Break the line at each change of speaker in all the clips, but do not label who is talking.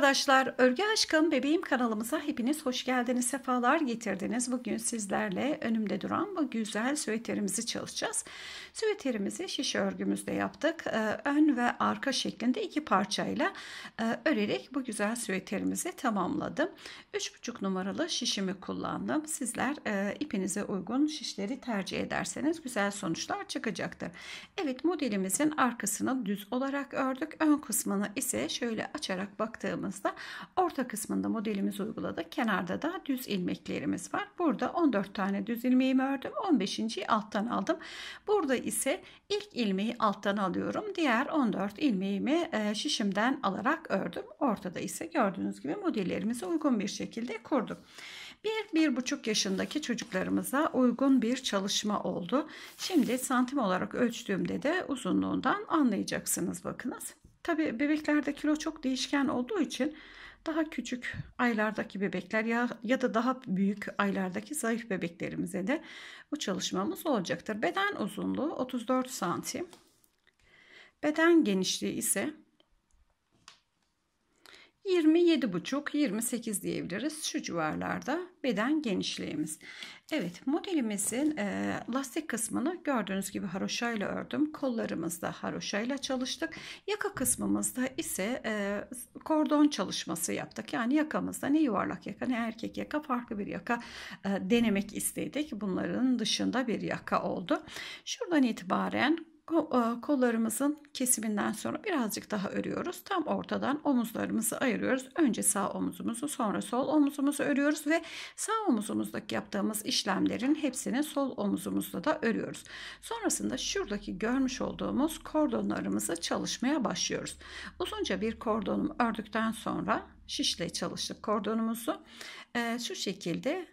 arkadaşlar, Örgü Aşkım Bebeğim kanalımıza hepiniz hoş geldiniz, sefalar getirdiniz. Bugün sizlerle önümde duran bu güzel süveterimizi çalışacağız. Süveterimizi şişe örgümüzde yaptık. Ee, ön ve arka şeklinde iki parçayla e, örerek bu güzel süveterimizi tamamladım. 3,5 numaralı şişimi kullandım. Sizler e, ipinize uygun şişleri tercih ederseniz güzel sonuçlar çıkacaktır. Evet modelimizin arkasını düz olarak ördük. Ön kısmını ise şöyle açarak baktığımız baktığımızda orta kısmında modelimizi uyguladık. Kenarda da düz ilmeklerimiz var. Burada 14 tane düz ilmeğimi ördüm. 15. alttan aldım. Burada ise ilk ilmeği alttan alıyorum. Diğer 14 ilmeğimi e, şişimden alarak ördüm. Ortada ise gördüğünüz gibi modellerimizi uygun bir şekilde kurdum. 1-1,5 yaşındaki çocuklarımıza uygun bir çalışma oldu. Şimdi santim olarak ölçtüğümde de uzunluğundan anlayacaksınız bakınız. Tabi bebeklerde kilo çok değişken olduğu için daha küçük aylardaki bebekler ya, ya da daha büyük aylardaki zayıf bebeklerimize de bu çalışmamız olacaktır. Beden uzunluğu 34 santim. Beden genişliği ise 27,5-28 diyebiliriz. Şu civarlarda beden genişliğimiz. Evet modelimizin e, lastik kısmını gördüğünüz gibi haroşayla ördüm. Kollarımızda haroşayla çalıştık. Yaka kısmımızda ise e, kordon çalışması yaptık. Yani yakamızda ne yuvarlak yaka ne erkek yaka farklı bir yaka e, denemek istedik. Bunların dışında bir yaka oldu. Şuradan itibaren e, kollarımızın kesiminden sonra birazcık daha örüyoruz. Tam ortadan omuzlarımızı ayırıyoruz. Önce sağ omuzumuzu sonra sol omuzumuzu örüyoruz ve sağ omuzumuzdaki yaptığımız işlemlerin hepsini sol omuzumuzda da örüyoruz. Sonrasında şuradaki görmüş olduğumuz kordonlarımızı çalışmaya başlıyoruz. Uzunca bir kordonumu ördükten sonra şişle çalıştık kordonumuzu. Ee, şu şekilde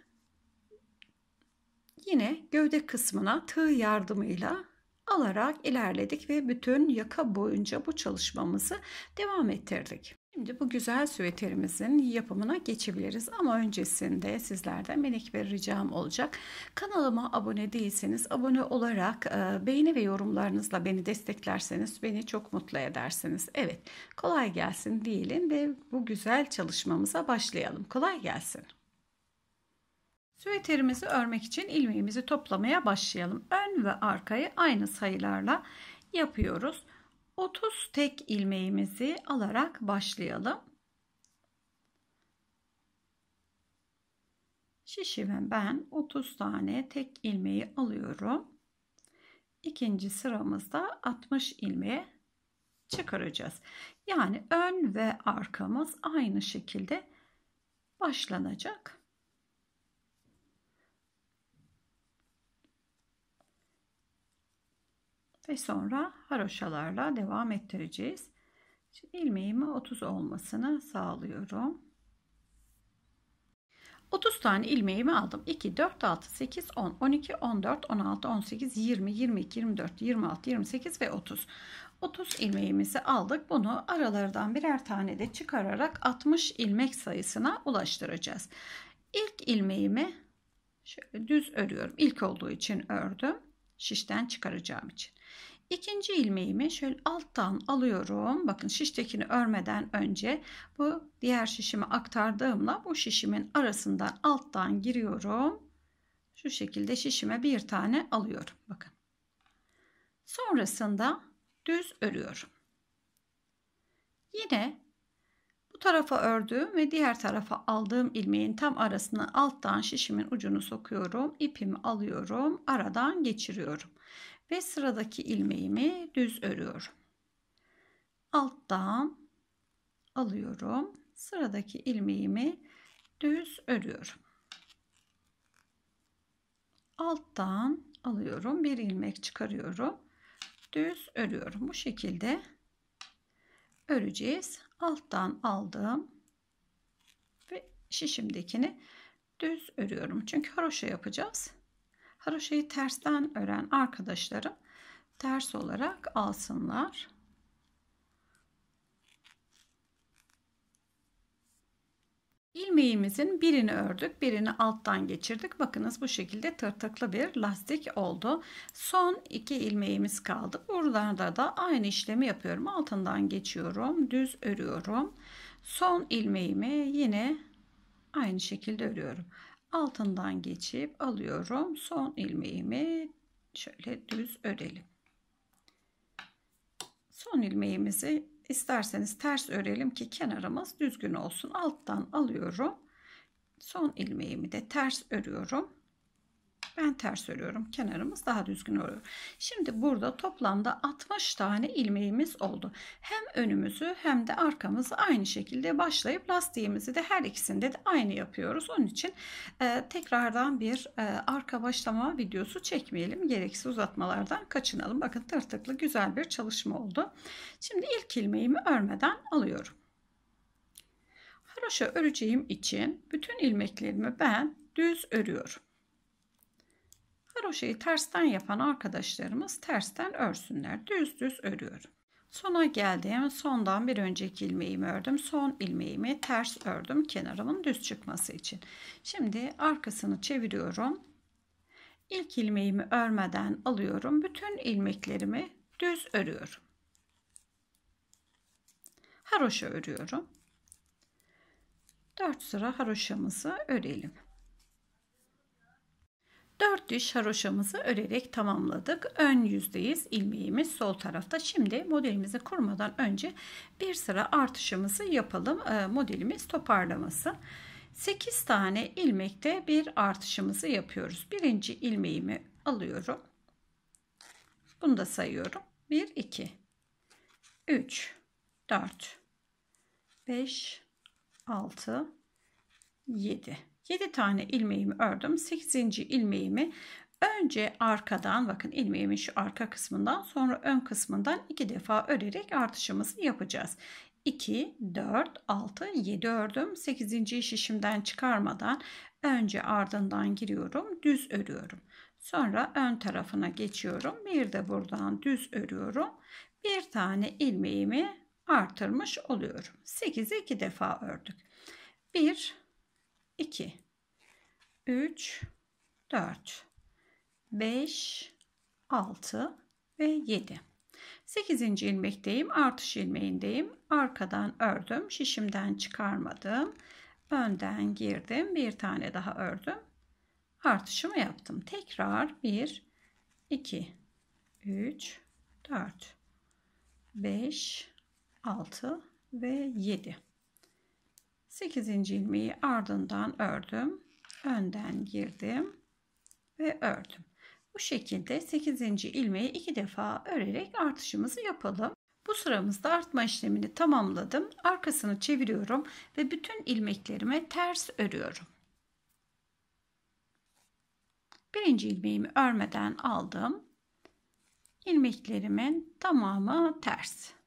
yine gövde kısmına tığ yardımıyla alarak ilerledik ve bütün yaka boyunca bu çalışmamızı devam ettirdik. Şimdi bu güzel süveterimizin yapımına geçebiliriz ama öncesinde sizlerden minik bir ricam olacak. Kanalıma abone değilseniz abone olarak e, beğeni ve yorumlarınızla beni desteklerseniz beni çok mutlu edersiniz. Evet kolay gelsin diyelim ve bu güzel çalışmamıza başlayalım. Kolay gelsin. Süveterimizi örmek için ilmeğimizi toplamaya başlayalım. Ön ve arkayı aynı sayılarla yapıyoruz. 30 tek ilmeğimizi alarak başlayalım. Şişi ve ben 30 tane tek ilmeği alıyorum. İkinci sıramızda 60 ilmeği çıkaracağız. Yani ön ve arkamız aynı şekilde başlanacak. ve sonra haroşalarla devam ettireceğiz. Şimdi ilmeğimi 30 olmasını sağlıyorum. 30 tane ilmeğimi aldım. 2, 4, 6, 8, 10, 12, 14, 16, 18, 20, 22, 24, 26, 28 ve 30. 30 ilmeğimizi aldık. Bunu aralardan birer tane de çıkararak 60 ilmek sayısına ulaştıracağız. İlk ilmeğimi şöyle düz örüyorum. İlk olduğu için ördüm. Şişten çıkaracağım için. İkinci ilmeğimi şöyle alttan alıyorum. Bakın şiştekini örmeden önce bu diğer şişimi aktardığımla bu şişimin arasından alttan giriyorum. Şu şekilde şişime bir tane alıyorum. Bakın. Sonrasında düz örüyorum. Yine bu tarafa ördüğüm ve diğer tarafa aldığım ilmeğin tam arasına alttan şişimin ucunu sokuyorum. ipimi alıyorum. Aradan geçiriyorum ve sıradaki ilmeğimi düz örüyorum. Alttan alıyorum. Sıradaki ilmeğimi düz örüyorum. Alttan alıyorum. Bir ilmek çıkarıyorum. Düz örüyorum. Bu şekilde öreceğiz. Alttan aldım ve şişimdekini düz örüyorum. Çünkü haroşa yapacağız. Haroşayı tersten ören arkadaşlarım ters olarak alsınlar. ilmeğimizin birini ördük birini alttan geçirdik bakınız bu şekilde tırtıklı bir lastik oldu son iki ilmeğimiz kaldı buralarda da aynı işlemi yapıyorum altından geçiyorum düz örüyorum son ilmeğimi yine aynı şekilde örüyorum altından geçip alıyorum. Son ilmeğimi şöyle düz örelim. Son ilmeğimizi isterseniz ters örelim ki kenarımız düzgün olsun. Alttan alıyorum. Son ilmeğimi de ters örüyorum. Ben ters örüyorum. Kenarımız daha düzgün oluyor. Şimdi burada toplamda 60 tane ilmeğimiz oldu. Hem önümüzü hem de arkamızı aynı şekilde başlayıp lastiğimizi de her ikisinde de aynı yapıyoruz. Onun için e, tekrardan bir e, arka başlama videosu çekmeyelim. Gereksiz uzatmalardan kaçınalım. Bakın tırtıklı güzel bir çalışma oldu. Şimdi ilk ilmeğimi örmeden alıyorum. Haroşa öreceğim için bütün ilmeklerimi ben düz örüyorum. Haroşeyi tersten yapan arkadaşlarımız tersten örsünler. Düz düz örüyorum. Sona geldim. Sondan bir önceki ilmeğimi ördüm. Son ilmeğimi ters ördüm kenarımın düz çıkması için. Şimdi arkasını çeviriyorum. İlk ilmeğimi örmeden alıyorum. Bütün ilmeklerimi düz örüyorum. Haroşa örüyorum. 4 sıra haroşamızı örelim diş haroşamızı örerek tamamladık. Ön yüzdeyiz. ilmeğimiz sol tarafta. Şimdi modelimizi kurmadan önce bir sıra artışımızı yapalım. Ee, modelimiz toparlaması. 8 tane ilmekte bir artışımızı yapıyoruz. Birinci ilmeğimi alıyorum. Bunu da sayıyorum. 1, 2, 3, 4, 5, 6, 7. 7 tane ilmeğimi ördüm. 8. ilmeğimi önce arkadan bakın ilmeğimin şu arka kısmından sonra ön kısmından iki defa örerek artışımızı yapacağız. 2, 4, 6, 7 ördüm. 8. şişimden çıkarmadan önce ardından giriyorum. Düz örüyorum. Sonra ön tarafına geçiyorum. Bir de buradan düz örüyorum. Bir tane ilmeğimi artırmış oluyorum. 8'i 2 defa ördük. 1, 2 3 4 5 6 ve 7 8. ilmekteyim artış ilmeğindeyim arkadan ördüm şişimden çıkarmadım önden girdim bir tane daha ördüm artışımı yaptım tekrar 1 2 3 4 5 6 ve 7 8. ilmeği ardından ördüm. Önden girdim ve ördüm. Bu şekilde 8. ilmeği iki defa örerek artışımızı yapalım. Bu sıramızda artma işlemini tamamladım. Arkasını çeviriyorum ve bütün ilmeklerimi ters örüyorum. Birinci ilmeğimi örmeden aldım. İlmeklerimin tamamı ters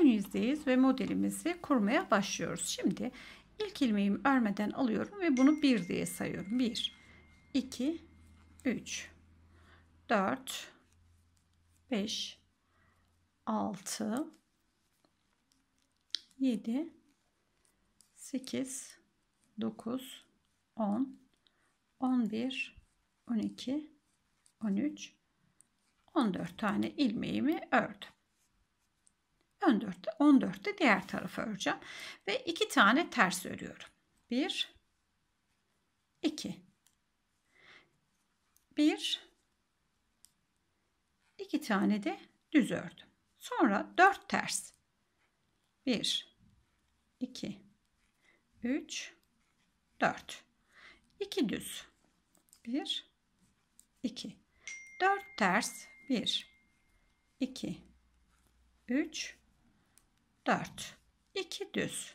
ön yüzdeyiz ve modelimizi kurmaya başlıyoruz. Şimdi ilk ilmeğimi örmeden alıyorum ve bunu 1 diye sayıyorum. 1, 2, 3, 4, 5, 6, 7, 8, 9, 10, 11, 12, 13, 14 tane ilmeğimi ördüm. 14'te 14'te diğer tarafa öreceğim. Ve iki tane ters örüyorum. 1 2 1 2 tane de düz ördüm. Sonra 4 ters. 1 2 3 4 2 düz. 1 2 4 ters. 1 2 3 4. 2 düz.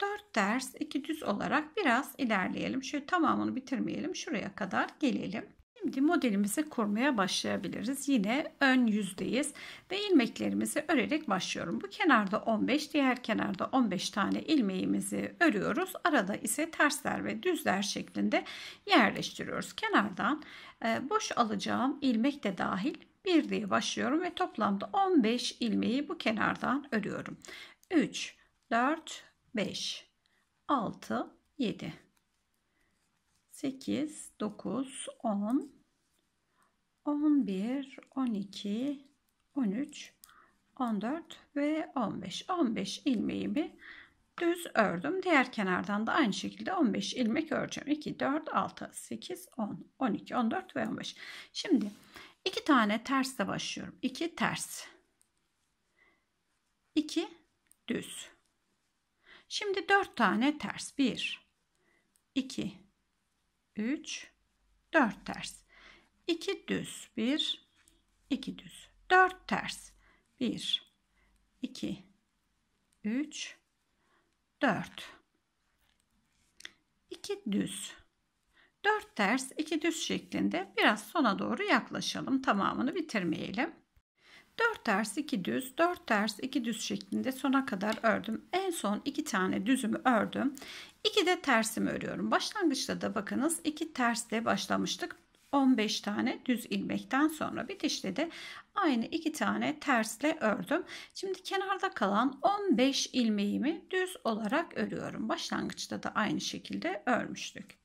4 ters 2 düz olarak biraz ilerleyelim. Şöyle tamamını bitirmeyelim. Şuraya kadar gelelim. Şimdi modelimizi kurmaya başlayabiliriz. Yine ön yüzdeyiz ve ilmeklerimizi örerek başlıyorum. Bu kenarda 15, diğer kenarda 15 tane ilmeğimizi örüyoruz. Arada ise tersler ve düzler şeklinde yerleştiriyoruz. Kenardan e, boş alacağım ilmek de dahil 1 diye başlıyorum ve toplamda 15 ilmeği bu kenardan örüyorum. 3, 4, 5, 6, 7, 8, 9, 10, 11, 12, 13, 14 ve 15. 15 ilmeğimi düz ördüm. Diğer kenardan da aynı şekilde 15 ilmek öreceğim. 2, 4, 6, 8, 10, 12, 14 ve 15. Şimdi İki tane tersle başlıyorum. İki ters. İki düz. Şimdi dört tane ters. Bir, iki, üç, dört ters. İki düz. Bir, iki düz. Dört ters. Bir, iki, üç, dört. İki düz. 4 ters 2 düz şeklinde biraz sona doğru yaklaşalım. Tamamını bitirmeyelim. 4 ters 2 düz 4 ters 2 düz şeklinde sona kadar ördüm. En son 2 tane düzümü ördüm. 2 de tersimi örüyorum. Başlangıçta da bakınız 2 tersle başlamıştık. 15 tane düz ilmekten sonra bitişte de aynı iki tane tersle ördüm. Şimdi kenarda kalan 15 ilmeğimi düz olarak örüyorum. Başlangıçta da aynı şekilde örmüştük.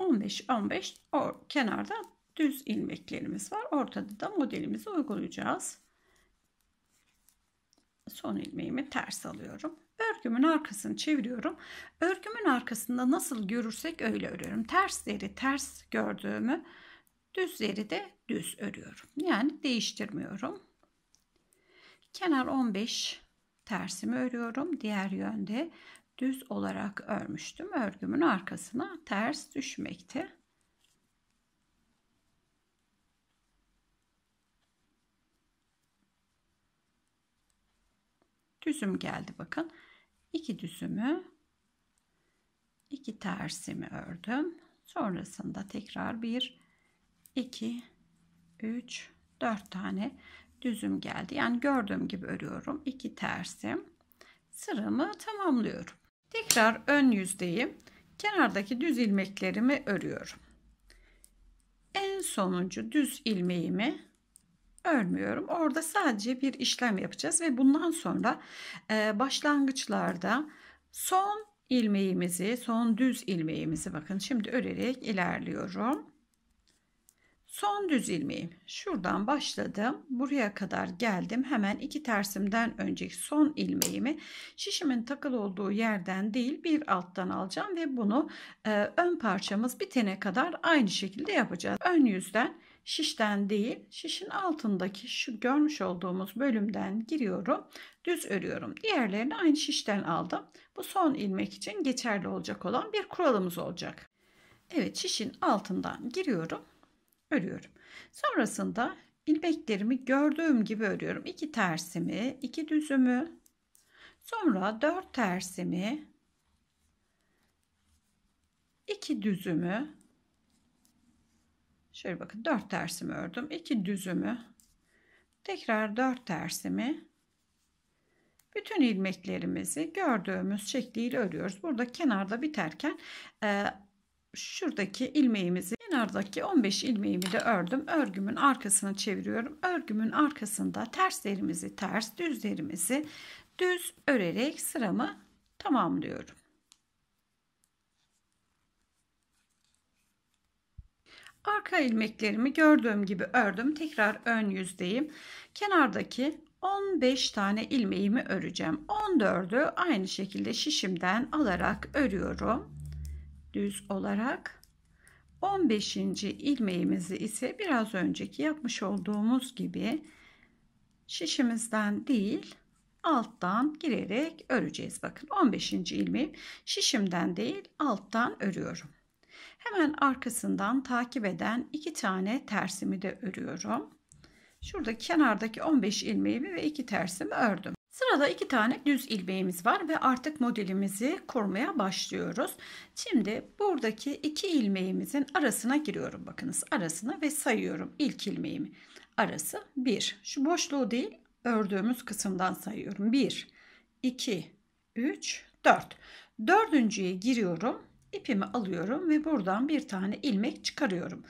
15 15 or, kenarda düz ilmeklerimiz var. Ortada da modelimizi uygulayacağız. Son ilmeğimi ters alıyorum. Örgümün arkasını çeviriyorum. Örgümün arkasında nasıl görürsek öyle örüyorum. Tersleri ters gördüğümü, düzleri de düz örüyorum. Yani değiştirmiyorum. Kenar 15 tersimi örüyorum. Diğer yönde düz olarak örmüştüm. Örgümün arkasına ters düşmekte. Düzüm geldi bakın. İki düzümü iki tersimi ördüm. Sonrasında tekrar bir, iki, üç, dört tane düzüm geldi. Yani gördüğüm gibi örüyorum. İki tersim. Sıramı tamamlıyorum. Tekrar ön yüzdeyim. Kenardaki düz ilmeklerimi örüyorum. En sonuncu düz ilmeğimi örmüyorum. Orada sadece bir işlem yapacağız ve bundan sonra e, başlangıçlarda son ilmeğimizi, son düz ilmeğimizi bakın şimdi örerek ilerliyorum. Son düz ilmeğim. Şuradan başladım. Buraya kadar geldim. Hemen iki tersimden önceki son ilmeğimi şişimin takılı olduğu yerden değil bir alttan alacağım ve bunu e, ön parçamız bitene kadar aynı şekilde yapacağız. Ön yüzden şişten değil şişin altındaki şu görmüş olduğumuz bölümden giriyorum düz örüyorum diğerlerini aynı şişten aldım bu son ilmek için geçerli olacak olan bir kuralımız olacak Evet şişin altından giriyorum örüyorum. Sonrasında ilmeklerimi gördüğüm gibi örüyorum. 2 tersimi, 2 düzümü, sonra 4 tersimi, 2 düzümü, şöyle bakın 4 tersimi ördüm, 2 düzümü, tekrar 4 tersimi, bütün ilmeklerimizi gördüğümüz şekliyle örüyoruz. Burada kenarda biterken e, şuradaki ilmeğimizi kenardaki 15 ilmeğimi de ördüm. Örgümün arkasına çeviriyorum. Örgümün arkasında terslerimizi ters, düzlerimizi düz örerek sıramı tamamlıyorum. Arka ilmeklerimi gördüğüm gibi ördüm. Tekrar ön yüzdeyim. Kenardaki 15 tane ilmeğimi öreceğim. 14'ü aynı şekilde şişimden alarak örüyorum düz olarak 15. ilmeğimizi ise biraz önceki yapmış olduğumuz gibi şişimizden değil alttan girerek öreceğiz. Bakın 15. ilmeğim şişimden değil alttan örüyorum. Hemen arkasından takip eden iki tane tersimi de örüyorum. Şurada kenardaki 15 ilmeğimi ve iki tersimi ördüm. Sırada iki tane düz ilmeğimiz var ve artık modelimizi kurmaya başlıyoruz. Şimdi buradaki iki ilmeğimizin arasına giriyorum bakınız arasına ve sayıyorum ilk ilmeğimi. Arası 1. Şu boşluğu değil ördüğümüz kısımdan sayıyorum. 1, 2, 3, 4. Dördüncüye giriyorum ipimi alıyorum ve buradan bir tane ilmek çıkarıyorum.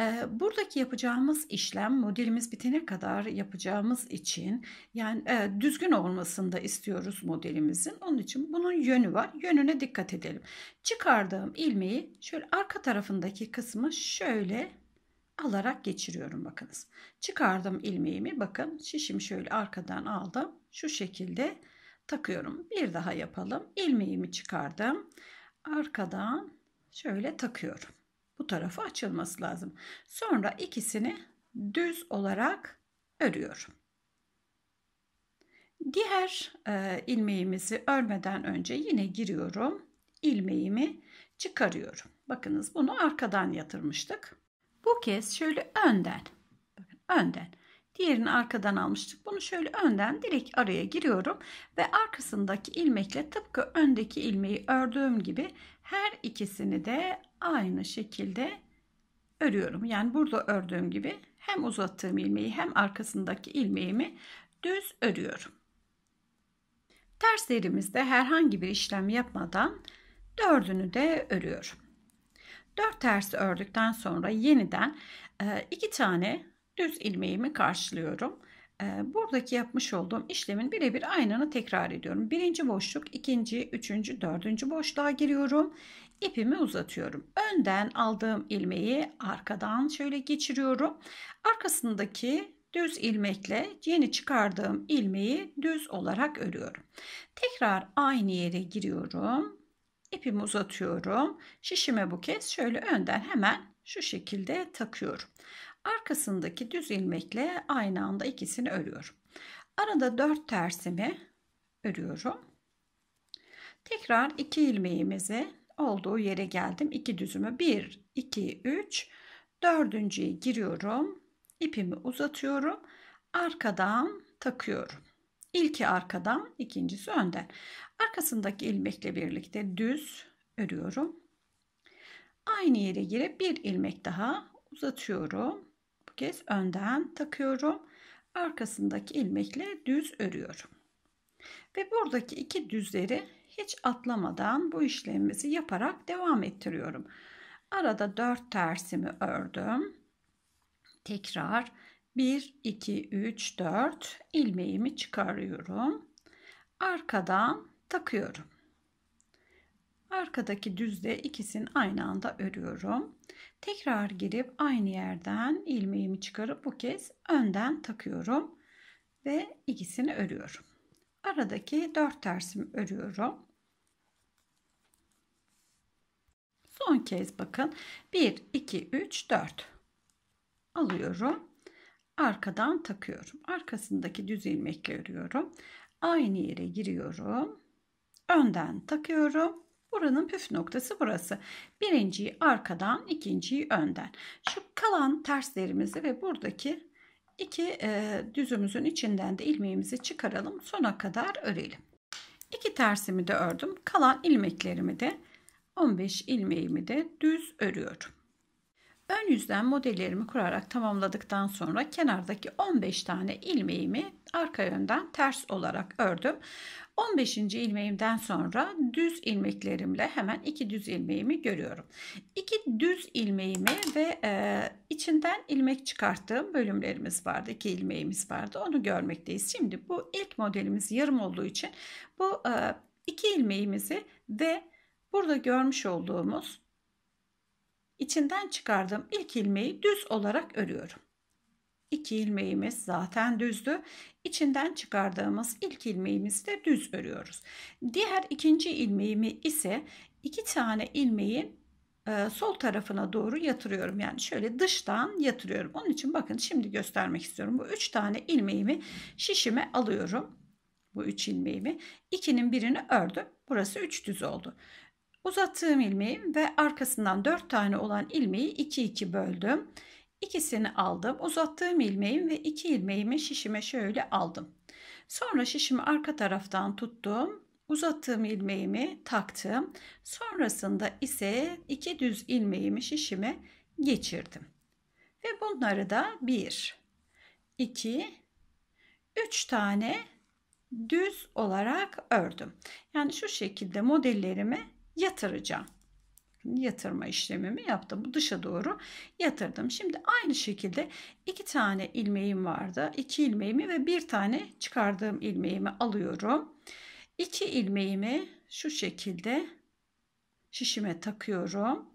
E, buradaki yapacağımız işlem modelimiz bitene kadar yapacağımız için yani e, düzgün olmasını da istiyoruz modelimizin. Onun için bunun yönü var. Yönüne dikkat edelim. Çıkardığım ilmeği şöyle arka tarafındaki kısmı şöyle alarak geçiriyorum bakınız. Çıkardım ilmeğimi bakın şişimi şöyle arkadan aldım. Şu şekilde takıyorum. Bir daha yapalım. İlmeğimi çıkardım arkadan şöyle takıyorum. Bu tarafı açılması lazım. Sonra ikisini düz olarak örüyorum. Diğer e, ilmeğimizi örmeden önce yine giriyorum. ilmeğimi çıkarıyorum. Bakınız bunu arkadan yatırmıştık. Bu kez şöyle önden, bakın önden Diğerini arkadan almıştık. Bunu şöyle önden direkt araya giriyorum ve arkasındaki ilmekle tıpkı öndeki ilmeği ördüğüm gibi her ikisini de aynı şekilde örüyorum. Yani burada ördüğüm gibi hem uzattığım ilmeği hem arkasındaki ilmeğimi düz örüyorum. Terslerimizde herhangi bir işlem yapmadan dördünü de örüyorum. Dört ters ördükten sonra yeniden e, iki tane düz ilmeğimi karşılıyorum. Ee, buradaki yapmış olduğum işlemin birebir aynını tekrar ediyorum. Birinci boşluk, ikinci, üçüncü, dördüncü boşluğa giriyorum. İpimi uzatıyorum. Önden aldığım ilmeği arkadan şöyle geçiriyorum. Arkasındaki düz ilmekle yeni çıkardığım ilmeği düz olarak örüyorum. Tekrar aynı yere giriyorum. İpimi uzatıyorum. Şişime bu kez şöyle önden hemen şu şekilde takıyorum. Arkasındaki düz ilmekle aynı anda ikisini örüyorum. Arada 4 tersimi örüyorum. Tekrar 2 ilmeğimizi olduğu yere geldim. 2 düzümü 1, 2, 3, 4.ye giriyorum. İpimi uzatıyorum. Arkadan takıyorum. İlki arkadan, ikincisi önden. Arkasındaki ilmekle birlikte düz örüyorum. Aynı yere girip bir ilmek daha uzatıyorum kez önden takıyorum. Arkasındaki ilmekle düz örüyorum. Ve buradaki iki düzleri hiç atlamadan bu işlemimizi yaparak devam ettiriyorum. Arada 4 tersimi ördüm. Tekrar 1, 2, 3, 4 ilmeğimi çıkarıyorum. Arkadan takıyorum. Arkadaki düzde ikisini aynı anda örüyorum. Tekrar girip aynı yerden ilmeğimi çıkarıp bu kez önden takıyorum ve ikisini örüyorum. Aradaki 4 tersimi örüyorum. Son kez bakın. 1 2 3 4 alıyorum. Arkadan takıyorum. Arkasındaki düz ilmekle örüyorum. Aynı yere giriyorum. Önden takıyorum Buranın püf noktası burası. Birinciyi arkadan, ikinciyi önden. Şu kalan terslerimizi ve buradaki iki e, düzümüzün içinden de ilmeğimizi çıkaralım. Sona kadar örelim. İki tersimi de ördüm. Kalan ilmeklerimi de 15 ilmeğimi de düz örüyorum. Ön yüzden modellerimi kurarak tamamladıktan sonra kenardaki 15 tane ilmeğimi arka yönden ters olarak ördüm. 15. ilmeğimden sonra düz ilmeklerimle hemen iki düz ilmeğimi görüyorum. İki düz ilmeğimi ve e, içinden ilmek çıkarttığım bölümlerimiz vardı. İki ilmeğimiz vardı. Onu görmekteyiz. Şimdi bu ilk modelimiz yarım olduğu için bu e, iki ilmeğimizi ve burada görmüş olduğumuz içinden çıkardığım ilk ilmeği düz olarak örüyorum. 2 ilmeğimiz zaten düzdü. İçinden çıkardığımız ilk ilmeğimizi de düz örüyoruz. Diğer ikinci ilmeğimi ise iki tane ilmeğin e, sol tarafına doğru yatırıyorum. Yani şöyle dıştan yatırıyorum. Onun için bakın şimdi göstermek istiyorum. Bu üç tane ilmeğimi şişime alıyorum. Bu üç ilmeğimi. ikinin birini ördüm. Burası üç düz oldu. Uzattığım ilmeğim ve arkasından dört tane olan ilmeği iki iki böldüm. İkisini aldım. Uzattığım ilmeğim ve iki ilmeğimi şişime şöyle aldım. Sonra şişimi arka taraftan tuttum. Uzattığım ilmeğimi taktım. Sonrasında ise iki düz ilmeğimi şişime geçirdim. Ve bunları da 1, 2, 3 tane düz olarak ördüm. Yani şu şekilde modellerimi yatıracağım yatırma işlemimi yaptım. Bu dışa doğru yatırdım. Şimdi aynı şekilde iki tane ilmeğim vardı. İki ilmeğimi ve bir tane çıkardığım ilmeğimi alıyorum. İki ilmeğimi şu şekilde şişime takıyorum.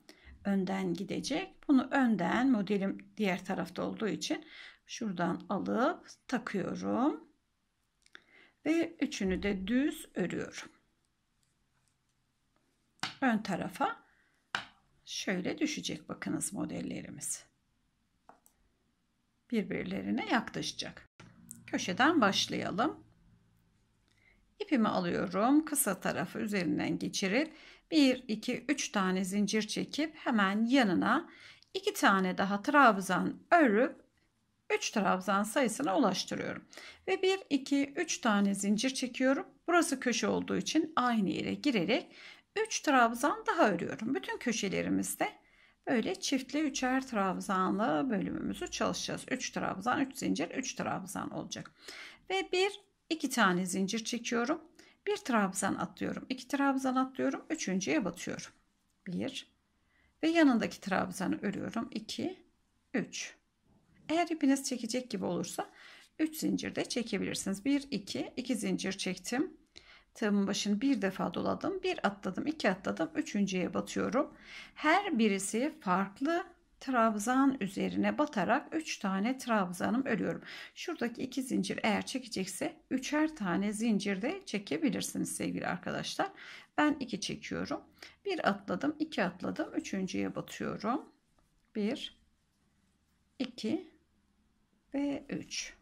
Önden gidecek. Bunu önden modelim diğer tarafta olduğu için şuradan alıp takıyorum. Ve üçünü de düz örüyorum. Ön tarafa şöyle düşecek bakınız modellerimiz. Birbirlerine yaklaşacak. Köşeden başlayalım. İpimi alıyorum. Kısa tarafı üzerinden geçirip 1 2 3 tane zincir çekip hemen yanına 2 tane daha trabzan örüp 3 trabzan sayısına ulaştırıyorum. Ve 1, 2, 3 tane zincir çekiyorum. Burası köşe olduğu için aynı yere girerek 3 trabzan daha örüyorum. Bütün köşelerimizde böyle çiftli üçer trabzanlı bölümümüzü çalışacağız. 3 trabzan, 3 zincir, 3 trabzan olacak. Ve 1 2 tane zincir çekiyorum. 1 trabzan atlıyorum. 2 trabzan atlıyorum. 3.'ye batıyorum. 1 ve yanındaki trabzanı örüyorum. 2 3 Eğer ipiniz çekecek gibi olursa 3 zincir de çekebilirsiniz. 1 2 2 zincir çektim. Tığımın başını bir defa doladım. Bir atladım, iki atladım, üçüncüye batıyorum. Her birisi farklı trabzan üzerine batarak 3 tane trabzanım ölüyorum. Şuradaki 2 zincir eğer çekecekse 3'er tane zincir de çekebilirsiniz sevgili arkadaşlar. Ben 2 çekiyorum. 1 atladım, 2 atladım, 3.ye batıyorum. 1 2 ve 3.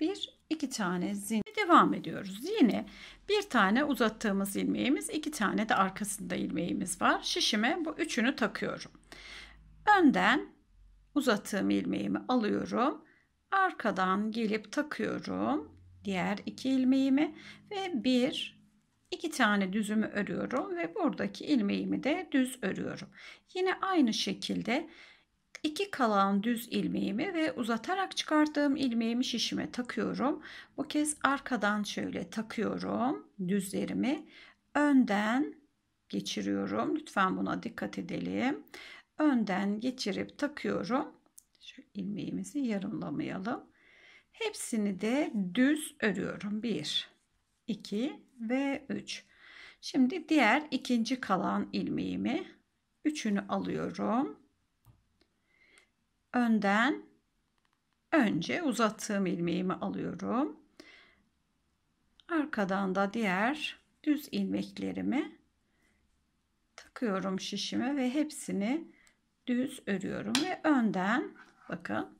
1 2 tane zincir devam ediyoruz. Yine bir tane uzattığımız ilmeğimiz, iki tane de arkasında ilmeğimiz var. Şişime bu üçünü takıyorum. Önden uzattığım ilmeğimi alıyorum. Arkadan gelip takıyorum diğer iki ilmeğimi ve bir iki tane düzümü örüyorum ve buradaki ilmeğimi de düz örüyorum. Yine aynı şekilde 2 kalan düz ilmeğimi ve uzatarak çıkarttığım ilmeğimi şişime takıyorum. Bu kez arkadan şöyle takıyorum düzlerimi. Önden geçiriyorum. Lütfen buna dikkat edelim. Önden geçirip takıyorum. Şu ilmeğimizi yarımlamayalım. Hepsini de düz örüyorum. 1 2 ve 3. Şimdi diğer ikinci kalan ilmeğimi üçünü alıyorum önden önce uzattığım ilmeğimi alıyorum. Arkadan da diğer düz ilmeklerimi takıyorum şişime ve hepsini düz örüyorum ve önden bakın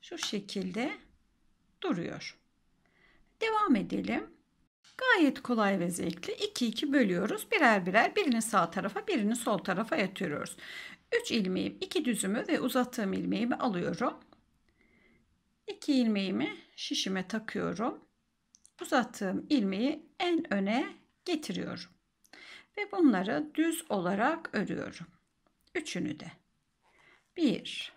şu şekilde duruyor. Devam edelim. Gayet kolay ve zevkli. 2 2 bölüyoruz. Birer birer birini sağ tarafa, birini sol tarafa yatırıyoruz. 3 ilmeğim, 2 düzümü ve uzattığım ilmeğimi alıyorum. 2 ilmeğimi şişime takıyorum. Uzattığım ilmeği en öne getiriyorum. Ve bunları düz olarak örüyorum. Üçünü de. 1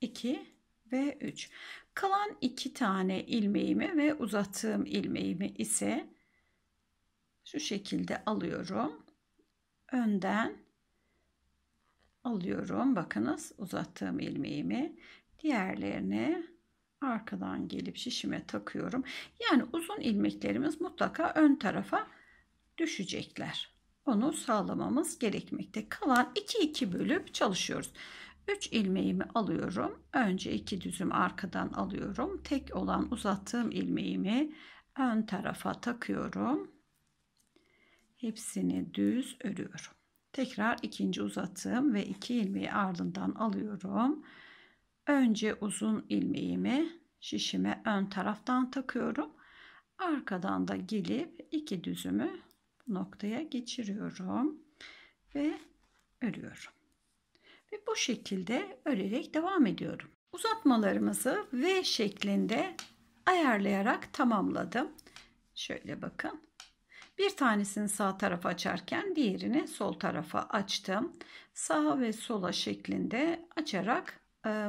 2 ve 3. Kalan 2 tane ilmeğimi ve uzattığım ilmeğimi ise şu şekilde alıyorum. Önden alıyorum. Bakınız uzattığım ilmeğimi diğerlerine arkadan gelip şişime takıyorum. Yani uzun ilmeklerimiz mutlaka ön tarafa düşecekler. Onu sağlamamız gerekmekte. Kalan 2 2 bölüp çalışıyoruz. 3 ilmeğimi alıyorum. Önce 2 düzüm arkadan alıyorum. Tek olan uzattığım ilmeğimi ön tarafa takıyorum. Hepsini düz örüyorum. Tekrar ikinci uzatım ve iki ilmeği ardından alıyorum. Önce uzun ilmeğimi şişime ön taraftan takıyorum. Arkadan da gelip iki düzümü noktaya geçiriyorum ve örüyorum. Ve bu şekilde örerek devam ediyorum. Uzatmalarımızı V şeklinde ayarlayarak tamamladım. Şöyle bakın. Bir tanesini sağ tarafa açarken diğerini sol tarafa açtım. Sağa ve sola şeklinde açarak e,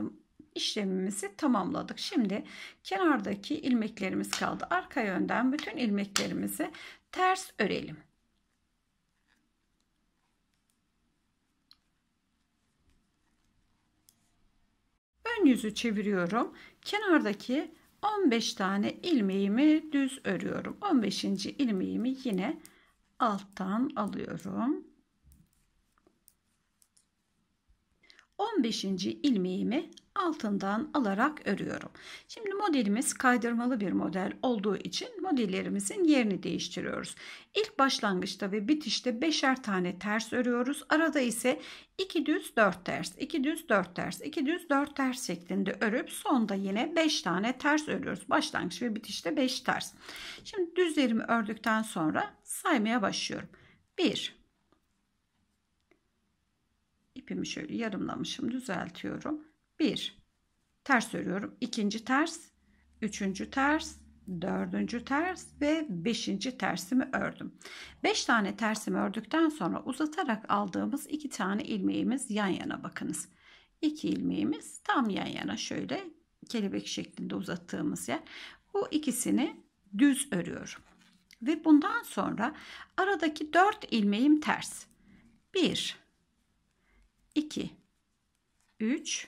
işlemimizi tamamladık. Şimdi kenardaki ilmeklerimiz kaldı. Arka yönden bütün ilmeklerimizi ters örelim. Ön yüzü çeviriyorum. Kenardaki 15 tane ilmeğimi düz örüyorum. 15. ilmeğimi yine alttan alıyorum. 15. ilmeğimi altından alarak örüyorum. Şimdi modelimiz kaydırmalı bir model olduğu için modellerimizin yerini değiştiriyoruz. İlk başlangıçta ve bitişte beşer tane ters örüyoruz. Arada ise 2 düz 4 ters, 2 düz 4 ters, 2 düz 4 ters şeklinde örüp sonda yine 5 tane ters örüyoruz. Başlangıç ve bitişte 5 ters. Şimdi düzlerimi ördükten sonra saymaya başlıyorum. 1 ipimi şöyle yarımlamışım düzeltiyorum. 1 ters örüyorum. ikinci ters, üçüncü ters, dördüncü ters ve beşinci tersimi ördüm. Beş tane tersimi ördükten sonra uzatarak aldığımız iki tane ilmeğimiz yan yana bakınız. İki ilmeğimiz tam yan yana şöyle kelebek şeklinde uzattığımız yer. Bu ikisini düz örüyorum. Ve bundan sonra aradaki dört ilmeğim ters. Bir, iki, üç.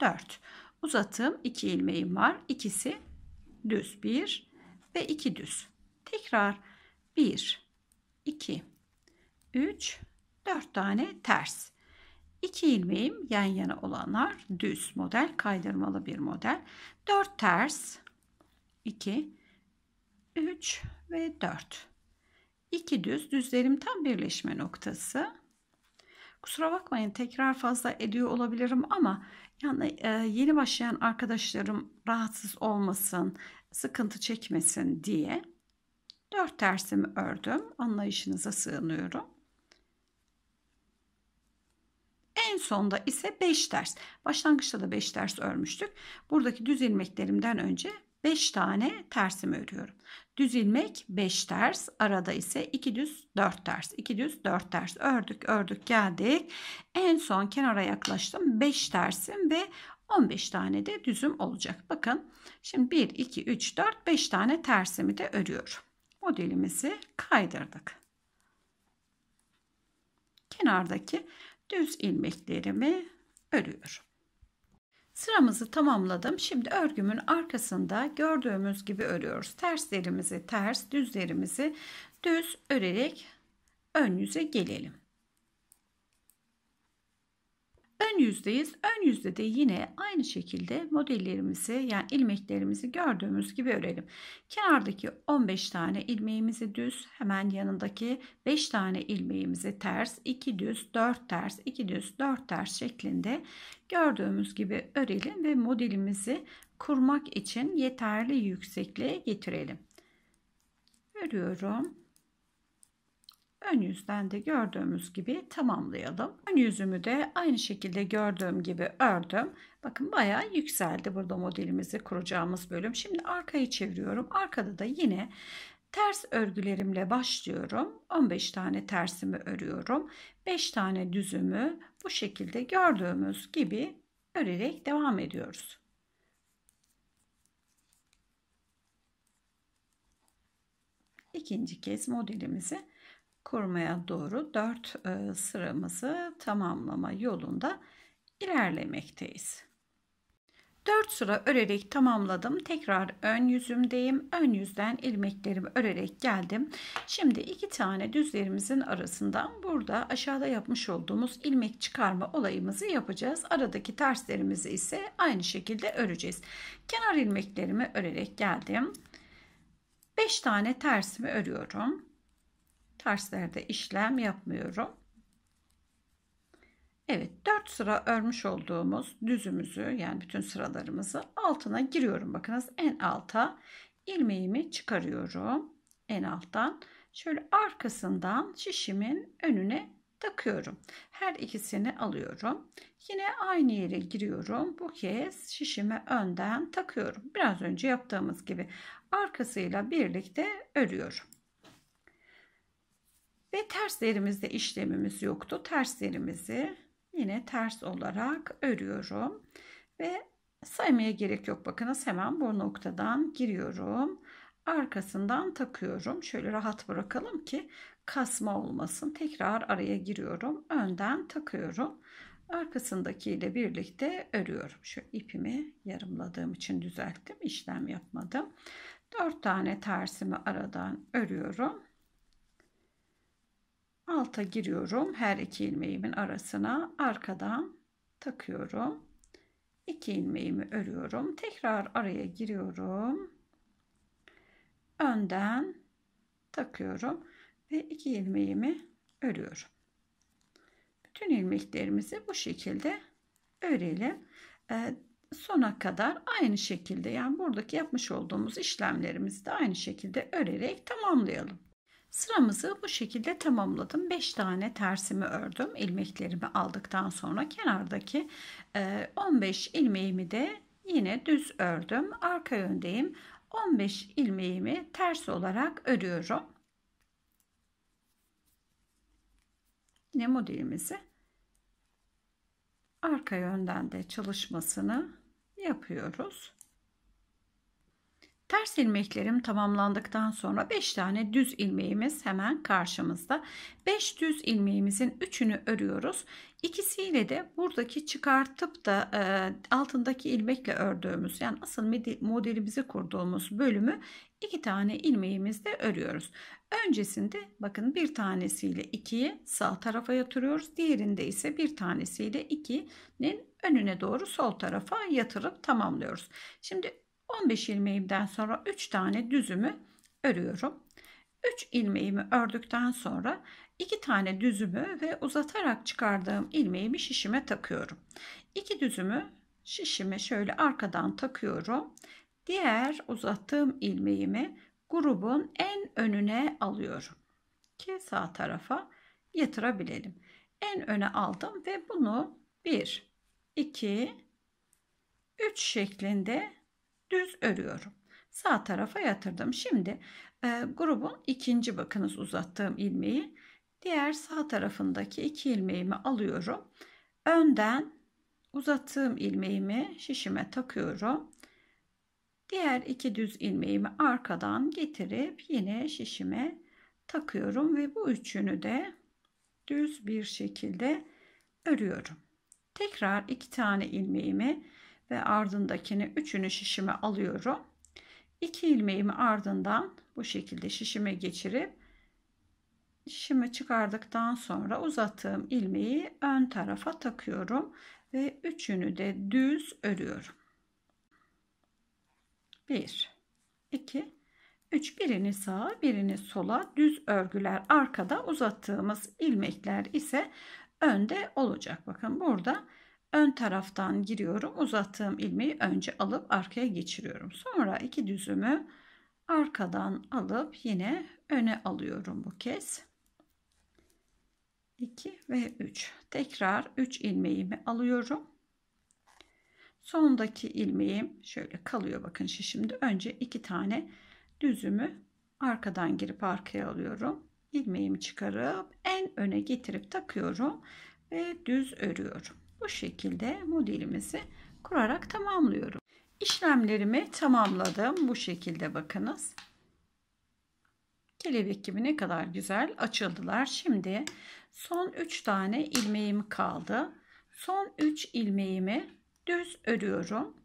4. Uzatım 2 ilmeğim var. İkisi düz 1 ve 2 düz. Tekrar 1 2 3 4 tane ters. 2 ilmeğim yan yana olanlar düz model kaydırmalı bir model. 4 ters 2 3 ve 4. 2 düz düzlerim tam birleşme noktası. Kusura bakmayın tekrar fazla ediyor olabilirim ama yani e, yeni başlayan arkadaşlarım rahatsız olmasın, sıkıntı çekmesin diye dört tersimi ördüm. Anlayışınıza sığınıyorum. En sonda ise 5 ters. Başlangıçta da 5 ters örmüştük. Buradaki düz ilmeklerimden önce 5 tane tersimi örüyorum. Düz ilmek 5 ters. Arada ise 2 düz 4 ters. 2 düz 4 ters. Ördük ördük geldik. En son kenara yaklaştım. 5 tersim ve 15 tane de düzüm olacak. Bakın şimdi 1, 2, 3, 4, 5 tane tersimi de örüyorum. Modelimizi kaydırdık. Kenardaki düz ilmeklerimi örüyorum. Sıramızı tamamladım. Şimdi örgümün arkasında gördüğümüz gibi örüyoruz. Terslerimizi ters, düzlerimizi düz örerek ön yüze gelelim. Ön yüzdeyiz. Ön yüzde de yine aynı şekilde modellerimizi yani ilmeklerimizi gördüğümüz gibi örelim. Kenardaki 15 tane ilmeğimizi düz, hemen yanındaki 5 tane ilmeğimizi ters, 2 düz, 4 ters, 2 düz, 4 ters şeklinde gördüğümüz gibi örelim ve modelimizi kurmak için yeterli yüksekliğe getirelim. Örüyorum. Ön yüzden de gördüğümüz gibi tamamlayalım. Ön yüzümü de aynı şekilde gördüğüm gibi ördüm. Bakın bayağı yükseldi burada modelimizi kuracağımız bölüm. Şimdi arkayı çeviriyorum. Arkada da yine ters örgülerimle başlıyorum. 15 tane tersimi örüyorum. 5 tane düzümü bu şekilde gördüğümüz gibi örerek devam ediyoruz. İkinci kez modelimizi korumaya doğru 4 e, sıramızı tamamlama yolunda ilerlemekteyiz. 4 sıra örerek tamamladım. Tekrar ön yüzümdeyim. Ön yüzden ilmeklerimi örerek geldim. Şimdi iki tane düzlerimizin arasından burada aşağıda yapmış olduğumuz ilmek çıkarma olayımızı yapacağız. Aradaki terslerimizi ise aynı şekilde öreceğiz. Kenar ilmeklerimi örerek geldim. 5 tane tersimi örüyorum terslerde işlem yapmıyorum. Evet 4 sıra örmüş olduğumuz düzümüzü yani bütün sıralarımızı altına giriyorum. Bakınız en alta ilmeğimi çıkarıyorum. En alttan şöyle arkasından şişimin önüne takıyorum. Her ikisini alıyorum. Yine aynı yere giriyorum. Bu kez şişimi önden takıyorum. Biraz önce yaptığımız gibi arkasıyla birlikte örüyorum. Ve terslerimizde işlemimiz yoktu. Terslerimizi yine ters olarak örüyorum. Ve saymaya gerek yok. Bakınız hemen bu noktadan giriyorum. Arkasından takıyorum. Şöyle rahat bırakalım ki kasma olmasın. Tekrar araya giriyorum. Önden takıyorum. Arkasındaki ile birlikte örüyorum. Şu ipimi yarımladığım için düzelttim. işlem yapmadım. 4 tane tersimi aradan örüyorum alta giriyorum her iki ilmeğimin arasına arkadan takıyorum iki ilmeğimi örüyorum tekrar araya giriyorum önden takıyorum ve iki ilmeğimi örüyorum bütün ilmeklerimizi bu şekilde örelim ee, sona kadar aynı şekilde yani buradaki yapmış olduğumuz işlemlerimizi de aynı şekilde örerek tamamlayalım Sıramızı bu şekilde tamamladım. 5 tane tersimi ördüm. İlmeklerimi aldıktan sonra kenardaki 15 e, ilmeğimi de yine düz ördüm. Arka yöndeyim. 15 ilmeğimi ters olarak örüyorum. Ne modelimizi arka yönden de çalışmasını yapıyoruz. Ters ilmeklerim tamamlandıktan sonra 5 tane düz ilmeğimiz hemen karşımızda. 5 düz ilmeğimizin 3'ünü örüyoruz. İkisiyle de buradaki çıkartıp da e, altındaki ilmekle ördüğümüz yani asıl modelimizi kurduğumuz bölümü iki tane ilmeğimizle örüyoruz. Öncesinde bakın bir tanesiyle 2'yi sağ tarafa yatırıyoruz. Diğerinde ise bir tanesiyle 2'nin önüne doğru sol tarafa yatırıp tamamlıyoruz. Şimdi 15 ilmeğimden sonra 3 tane düzümü örüyorum. 3 ilmeğimi ördükten sonra 2 tane düzümü ve uzatarak çıkardığım ilmeğimi şişime takıyorum. 2 düzümü şişime şöyle arkadan takıyorum. Diğer uzattığım ilmeğimi grubun en önüne alıyorum ki sağ tarafa yatırabilelim. En öne aldım ve bunu 1 2 3 şeklinde düz örüyorum. Sağ tarafa yatırdım. Şimdi e, grubun ikinci bakınız uzattığım ilmeği diğer sağ tarafındaki iki ilmeğimi alıyorum. Önden uzattığım ilmeğimi şişime takıyorum. Diğer iki düz ilmeğimi arkadan getirip yine şişime takıyorum ve bu üçünü de düz bir şekilde örüyorum. Tekrar iki tane ilmeğimi ve ardındakini üçünü şişime alıyorum. 2 ilmeğimi ardından bu şekilde şişime geçirip şişimi çıkardıktan sonra uzattığım ilmeği ön tarafa takıyorum ve üçünü de düz örüyorum. 1 2 3 birini sağa birini sola düz örgüler arkada uzattığımız ilmekler ise önde olacak. Bakın burada ön taraftan giriyorum. Uzattığım ilmeği önce alıp arkaya geçiriyorum. Sonra iki düzümü arkadan alıp yine öne alıyorum bu kez. 2 ve 3. Tekrar 3 ilmeğimi alıyorum. Sondaki ilmeğim şöyle kalıyor bakın şimdi önce iki tane düzümü arkadan girip arkaya alıyorum. ilmeğimi çıkarıp en öne getirip takıyorum ve düz örüyorum. Bu şekilde modelimizi kurarak tamamlıyorum. İşlemlerimi tamamladım. Bu şekilde bakınız. Kelebek gibi ne kadar güzel açıldılar. Şimdi son 3 tane ilmeğim kaldı. Son 3 ilmeğimi düz örüyorum.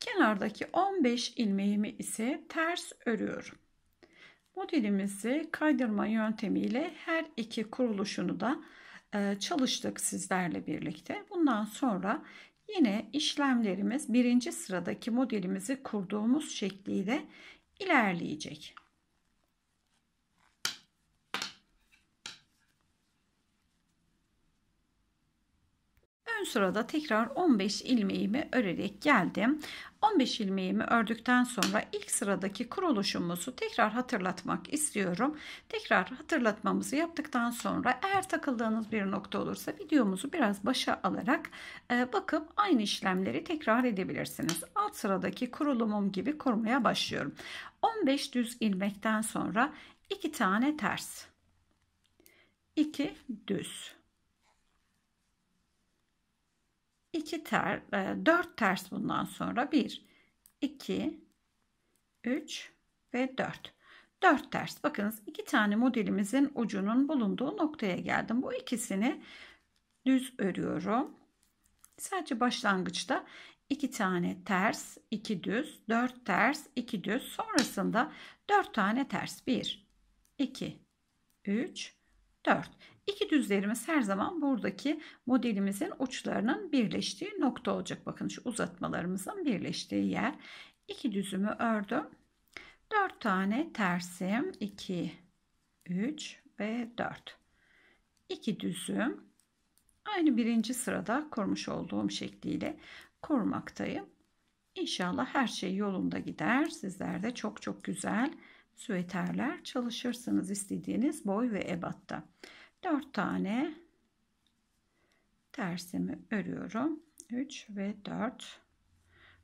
Kenardaki 15 ilmeğimi ise ters örüyorum. Modelimizi kaydırma yöntemiyle her iki kuruluşunu da e, çalıştık sizlerle birlikte. Bundan sonra yine işlemlerimiz birinci sıradaki modelimizi kurduğumuz şekliyle ilerleyecek. Ön sırada tekrar 15 ilmeğimi örerek geldim. 15 ilmeğimi ördükten sonra ilk sıradaki kuruluşumuzu tekrar hatırlatmak istiyorum. Tekrar hatırlatmamızı yaptıktan sonra eğer takıldığınız bir nokta olursa videomuzu biraz başa alarak e, bakıp aynı işlemleri tekrar edebilirsiniz. Alt sıradaki kurulumum gibi kurmaya başlıyorum. 15 düz ilmekten sonra 2 tane ters. 2 düz 2 ter, 4 e, ters bundan sonra 1, 2, 3 ve 4. 4 ters. Bakınız iki tane modelimizin ucunun bulunduğu noktaya geldim. Bu ikisini düz örüyorum. Sadece başlangıçta 2 tane ters, 2 düz, 4 ters, 2 düz. Sonrasında 4 tane ters. 1, 2, 3, 4. İki düzlerimiz her zaman buradaki modelimizin uçlarının birleştiği nokta olacak. Bakın şu uzatmalarımızın birleştiği yer. İki düzümü ördüm. Dört tane tersim 2 3 ve 4. İki düzüm aynı birinci sırada kurmuş olduğum şekliyle kurmaktayım. İnşallah her şey yolunda gider. Sizler de çok çok güzel süveterler çalışırsınız istediğiniz boy ve ebatta. 4 tane tersimi örüyorum. 3 ve 4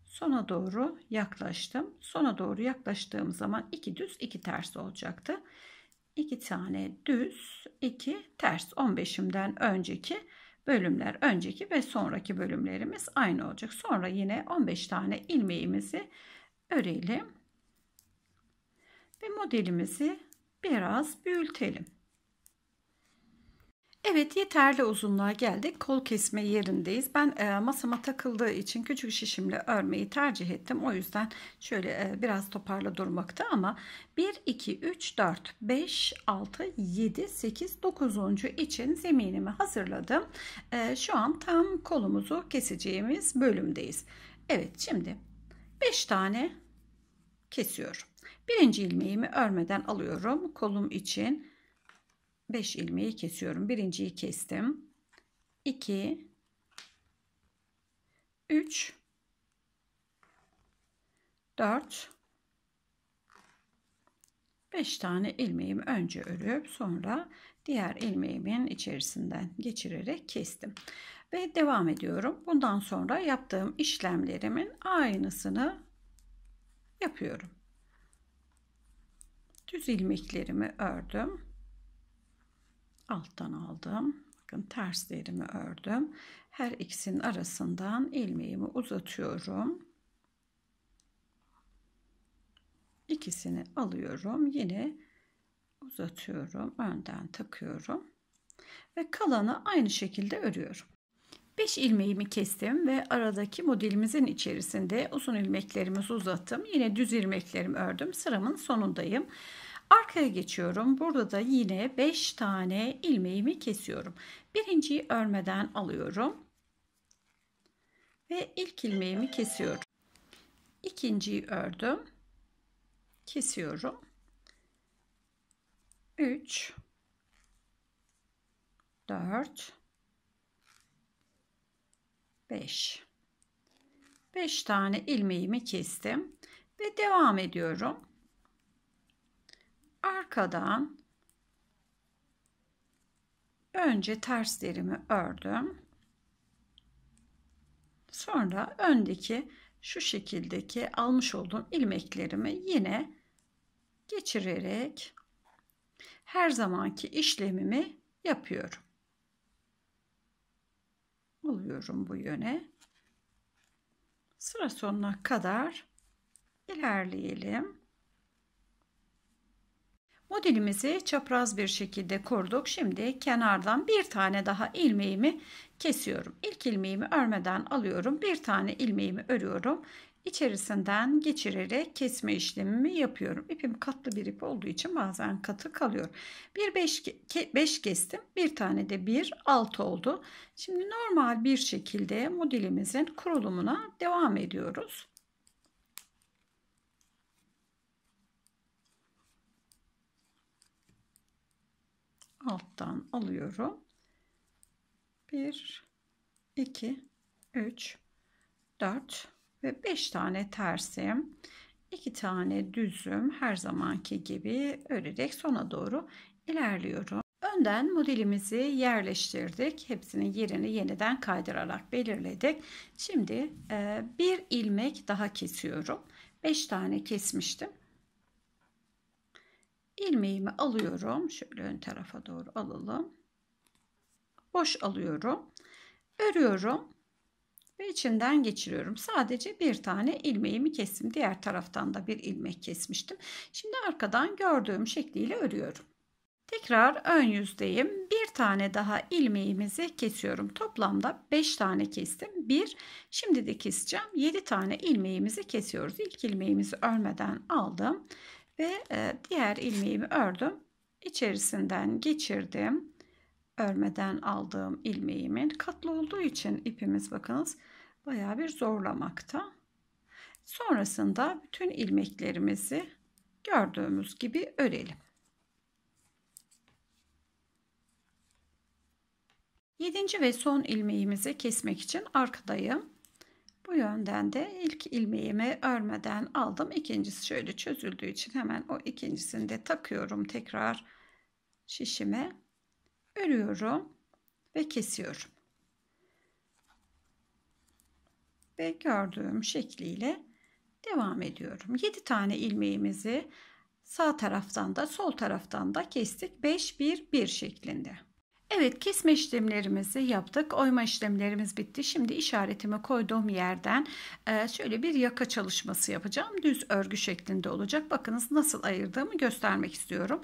sona doğru yaklaştım. Sona doğru yaklaştığım zaman 2 düz 2 ters olacaktı. 2 tane düz 2 ters 15'imden önceki bölümler önceki ve sonraki bölümlerimiz aynı olacak. Sonra yine 15 tane ilmeğimizi örelim ve modelimizi biraz büyütelim. Evet yeterli uzunluğa geldik. Kol kesme yerindeyiz. Ben e, masama takıldığı için küçük şişimle örmeyi tercih ettim. O yüzden şöyle e, biraz toparla durmakta ama 1, 2, 3, 4, 5, 6, 7, 8, 9. için zeminimi hazırladım. E, şu an tam kolumuzu keseceğimiz bölümdeyiz. Evet şimdi 5 tane kesiyorum. Birinci ilmeğimi örmeden alıyorum kolum için 5 ilmeği kesiyorum. Birinciyi kestim. 2 3 4 5 tane ilmeğimi önce örüp sonra diğer ilmeğimin içerisinden geçirerek kestim. Ve devam ediyorum. Bundan sonra yaptığım işlemlerimin aynısını yapıyorum. Düz ilmeklerimi ördüm alttan aldım. Bakın terslerimi ördüm. Her ikisinin arasından ilmeğimi uzatıyorum. İkisini alıyorum. Yine uzatıyorum. Önden takıyorum. Ve kalanı aynı şekilde örüyorum. 5 ilmeğimi kestim ve aradaki modelimizin içerisinde uzun ilmeklerimizi uzattım. Yine düz ilmeklerimi ördüm. Sıramın sonundayım. Arkaya geçiyorum. Burada da yine 5 tane ilmeğimi kesiyorum. Birinciyi örmeden alıyorum. Ve ilk ilmeğimi kesiyorum. İkinciyi ördüm. Kesiyorum. 3 4 5 5 tane ilmeğimi kestim ve devam ediyorum arkadan önce terslerimi ördüm. Sonra öndeki şu şekildeki almış olduğum ilmeklerimi yine geçirerek her zamanki işlemimi yapıyorum. Alıyorum bu yöne. Sıra sonuna kadar ilerleyelim. Modelimizi çapraz bir şekilde kurduk. Şimdi kenardan bir tane daha ilmeğimi kesiyorum. İlk ilmeğimi örmeden alıyorum. Bir tane ilmeğimi örüyorum. İçerisinden geçirerek kesme işlemimi yapıyorum. İpim katlı bir ip olduğu için bazen katı kalıyor. Bir beş beş kestim. Bir tane de bir 6 oldu. Şimdi normal bir şekilde modelimizin kurulumuna devam ediyoruz. alttan alıyorum. 1 2 3 4 ve 5 tane tersim, 2 tane düzüm her zamanki gibi örerek sona doğru ilerliyorum. Önden modelimizi yerleştirdik. Hepsinin yerini yeniden kaydırarak belirledik. Şimdi e, bir ilmek daha kesiyorum. 5 tane kesmiştim ilmeğimi alıyorum. Şöyle ön tarafa doğru alalım. Boş alıyorum. Örüyorum ve içinden geçiriyorum. Sadece bir tane ilmeğimi kestim. Diğer taraftan da bir ilmek kesmiştim. Şimdi arkadan gördüğüm şekliyle örüyorum. Tekrar ön yüzdeyim. Bir tane daha ilmeğimizi kesiyorum. Toplamda 5 tane kestim. 1 şimdi de keseceğim. 7 tane ilmeğimizi kesiyoruz. İlk ilmeğimizi örmeden aldım. Ve e, diğer ilmeğimi ördüm. içerisinden geçirdim. Örmeden aldığım ilmeğimin katlı olduğu için ipimiz bakınız baya bir zorlamakta. Sonrasında bütün ilmeklerimizi gördüğümüz gibi örelim. 7. ve son ilmeğimizi kesmek için arkadayım. Bu yönden de ilk ilmeğimi örmeden aldım. İkincisi şöyle çözüldüğü için hemen o ikincisini de takıyorum tekrar şişime. Örüyorum ve kesiyorum. Ve gördüğüm şekliyle devam ediyorum. 7 tane ilmeğimizi sağ taraftan da sol taraftan da kestik. 5 1 1 şeklinde. Evet kesme işlemlerimizi yaptık. Oyma işlemlerimiz bitti. Şimdi işaretimi koyduğum yerden e, şöyle bir yaka çalışması yapacağım. Düz örgü şeklinde olacak. Bakınız nasıl ayırdığımı göstermek istiyorum.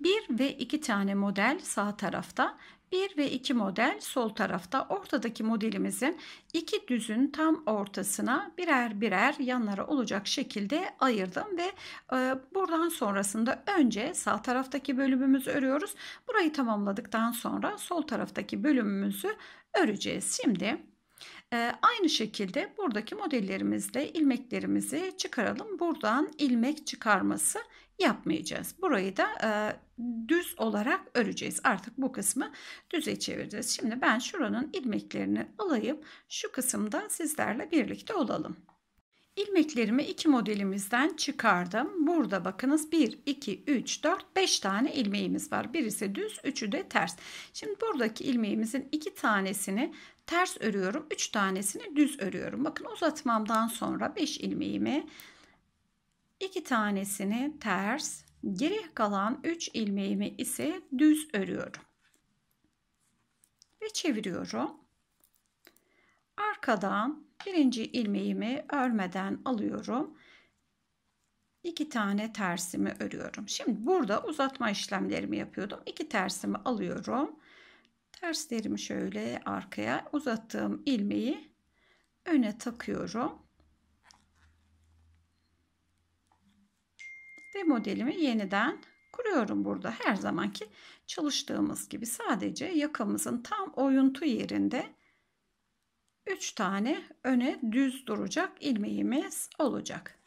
Bir ve iki tane model sağ tarafta 1 ve 2 model sol tarafta. Ortadaki modelimizin iki düzün tam ortasına birer birer yanlara olacak şekilde ayırdım ve e, buradan sonrasında önce sağ taraftaki bölümümüzü örüyoruz. Burayı tamamladıktan sonra sol taraftaki bölümümüzü öreceğiz. Şimdi ee, aynı şekilde buradaki modellerimizle ilmeklerimizi çıkaralım. Buradan ilmek çıkarması yapmayacağız. Burayı da e, düz olarak öreceğiz. Artık bu kısmı düze çevireceğiz. Şimdi ben şuranın ilmeklerini alayım. Şu kısımda sizlerle birlikte olalım. İlmeklerimi iki modelimizden çıkardım. Burada bakınız 1, 2, 3, 4, 5 tane ilmeğimiz var. Birisi düz, üçü de ters. Şimdi buradaki ilmeğimizin iki tanesini ters örüyorum. üç tanesini düz örüyorum. Bakın uzatmamdan sonra 5 ilmeğimi 2 tanesini ters, geri kalan 3 ilmeğimi ise düz örüyorum. Ve çeviriyorum. Arkadan birinci ilmeğimi örmeden alıyorum. 2 tane tersimi örüyorum. Şimdi burada uzatma işlemlerimi yapıyordum. 2 tersimi alıyorum. Terslerimi şöyle arkaya uzattığım ilmeği öne takıyorum ve modelimi yeniden kuruyorum burada. Her zamanki çalıştığımız gibi sadece yakamızın tam oyuntu yerinde 3 tane öne düz duracak ilmeğimiz olacak.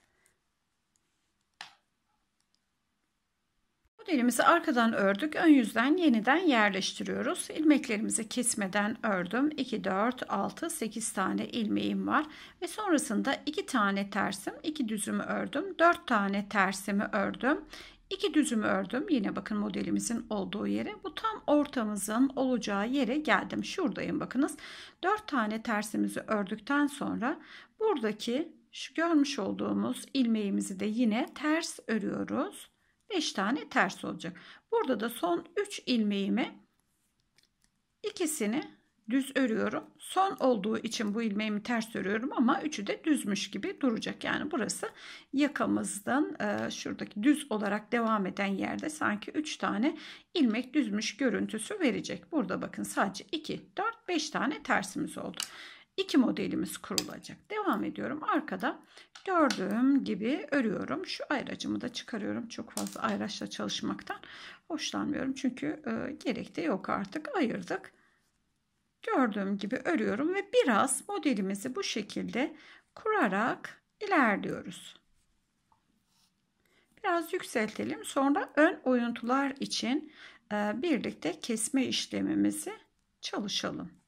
Modelimizi arkadan ördük. Ön yüzden yeniden yerleştiriyoruz. İlmeklerimizi kesmeden ördüm. 2, 4, 6, 8 tane ilmeğim var. Ve sonrasında 2 tane tersim, 2 düzümü ördüm. 4 tane tersimi ördüm. 2 düzümü ördüm. Yine bakın modelimizin olduğu yere. Bu tam ortamızın olacağı yere geldim. Şuradayım bakınız. 4 tane tersimizi ördükten sonra buradaki şu görmüş olduğumuz ilmeğimizi de yine ters örüyoruz. 5 tane ters olacak. Burada da son 3 ilmeğimi ikisini düz örüyorum. Son olduğu için bu ilmeğimi ters örüyorum ama üçü de düzmüş gibi duracak. Yani burası yakamızdan e, şuradaki düz olarak devam eden yerde sanki 3 tane ilmek düzmüş görüntüsü verecek. Burada bakın sadece 2, 4, 5 tane tersimiz oldu iki modelimiz kurulacak. Devam ediyorum. Arkada gördüğüm gibi örüyorum. Şu ayracımı da çıkarıyorum. Çok fazla ayraçla çalışmaktan hoşlanmıyorum. Çünkü e, gerek de yok artık. Ayırdık. Gördüğüm gibi örüyorum ve biraz modelimizi bu şekilde kurarak ilerliyoruz. Biraz yükseltelim. Sonra ön oyuntular için e, birlikte kesme işlemimizi çalışalım.